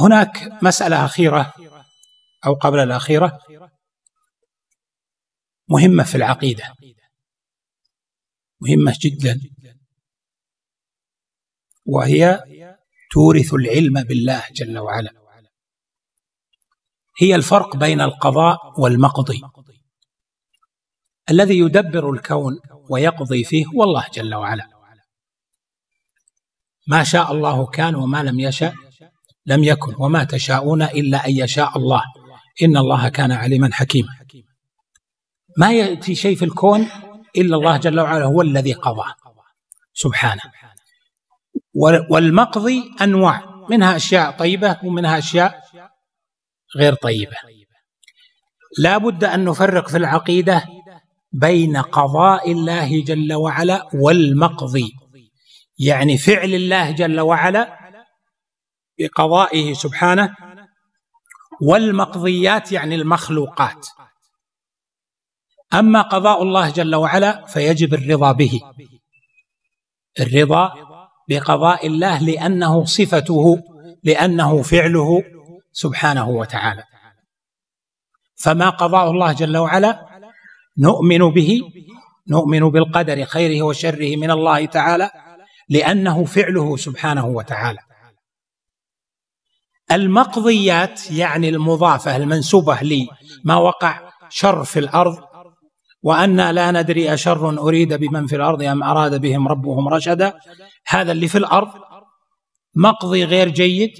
هناك مسألة أخيرة أو قبل الأخيرة مهمة في العقيدة مهمة جدا وهي تورث العلم بالله جل وعلا هي الفرق بين القضاء والمقضي الذي يدبر الكون ويقضي فيه هو الله جل وعلا ما شاء الله كان وما لم يشأ لم يكن وما تشاءون إلا أن يشاء الله إن الله كان عليما حكيما ما يأتي شيء في الكون إلا الله جل وعلا هو الذي قضى سبحانه والمقضي أنواع منها أشياء طيبة ومنها أشياء غير طيبة لا بد أن نفرق في العقيدة بين قضاء الله جل وعلا والمقضي يعني فعل الله جل وعلا بقضائه سبحانه والمقضيات يعني المخلوقات اما قضاء الله جل وعلا فيجب الرضا به الرضا بقضاء الله لانه صفته لانه فعله سبحانه وتعالى فما قضاء الله جل وعلا نؤمن به نؤمن بالقدر خيره وشره من الله تعالى لانه فعله سبحانه وتعالى المقضيات يعني المضافة المنسوبة لي ما وقع شر في الأرض وأنا لا ندري أشر أريد بمن في الأرض أم أراد بهم ربهم رشدا هذا اللي في الأرض مقضي غير جيد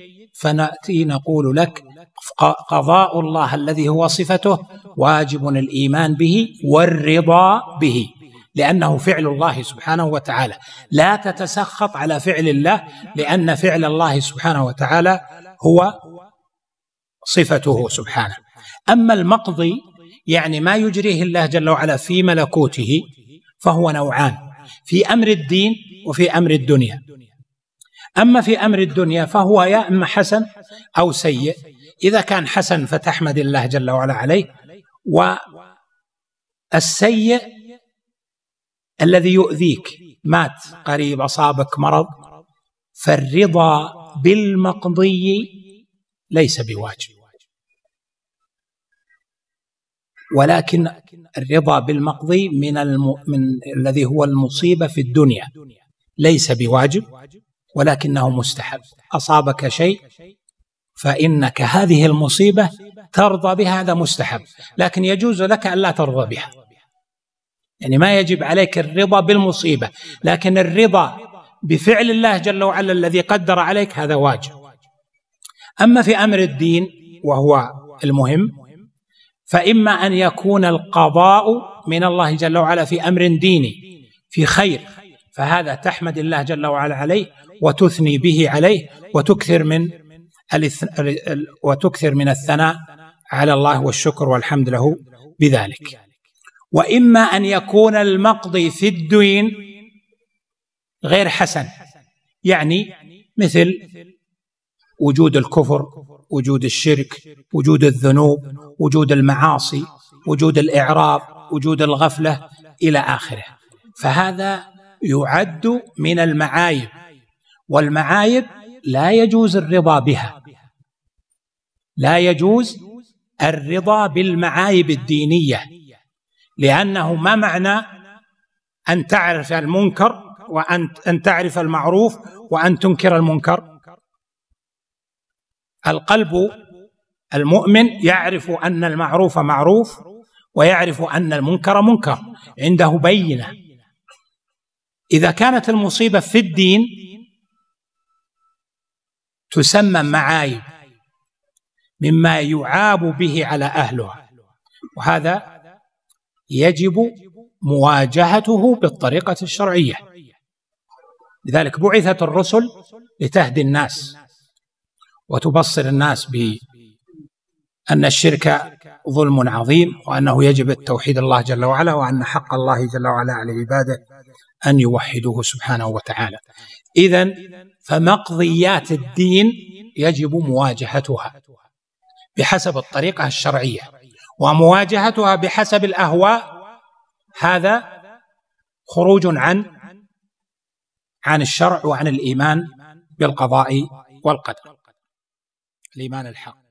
فنأتي نقول لك قضاء الله الذي هو صفته واجب الإيمان به والرضا به لأنه فعل الله سبحانه وتعالى لا تتسخط على فعل الله لأن فعل الله سبحانه وتعالى هو صفته سبحانه أما المقضي يعني ما يجريه الله جل وعلا في ملكوته فهو نوعان في أمر الدين وفي أمر الدنيا أما في أمر الدنيا فهو يا إما حسن أو سيء إذا كان حسن فتحمد الله جل وعلا عليه والسيء الذي يؤذيك مات قريب أصابك مرض فالرضا بالمقضي ليس بواجب ولكن الرضا بالمقضي من الم... من الذي هو المصيبه في الدنيا ليس بواجب ولكنه مستحب اصابك شيء فانك هذه المصيبه ترضى بها هذا مستحب لكن يجوز لك ان لا ترضى بها يعني ما يجب عليك الرضا بالمصيبه لكن الرضا بفعل الله جل وعلا الذي قدر عليك هذا واجب اما في امر الدين وهو المهم فاما ان يكون القضاء من الله جل وعلا في امر ديني في خير فهذا تحمد الله جل وعلا عليه وتثني به عليه وتكثر من وتكثر من الثناء على الله والشكر والحمد له بذلك واما ان يكون المقضي في الدين غير حسن يعني مثل وجود الكفر وجود الشرك وجود الذنوب وجود المعاصي وجود الاعراض وجود الغفله الى اخره فهذا يعد من المعايب والمعايب لا يجوز الرضا بها لا يجوز الرضا بالمعايب الدينيه لانه ما معنى ان تعرف المنكر وأن أن تعرف المعروف وأن تنكر المنكر القلب المؤمن يعرف أن المعروف معروف ويعرف أن المنكر منكر عنده بينة إذا كانت المصيبة في الدين تسمى معايب مما يعاب به على أهلها وهذا يجب مواجهته بالطريقة الشرعية لذلك بعثت الرسل لتهدي الناس وتبصر الناس بأن الشرك ظلم عظيم وأنه يجب التوحيد الله جل وعلا وأن حق الله جل وعلا على عباده أن يوحدوه سبحانه وتعالى إذا فمقضيات الدين يجب مواجهتها بحسب الطريقة الشرعية ومواجهتها بحسب الأهواء هذا خروج عن عن الشرع وعن الايمان بالقضاء والقدر الايمان الحق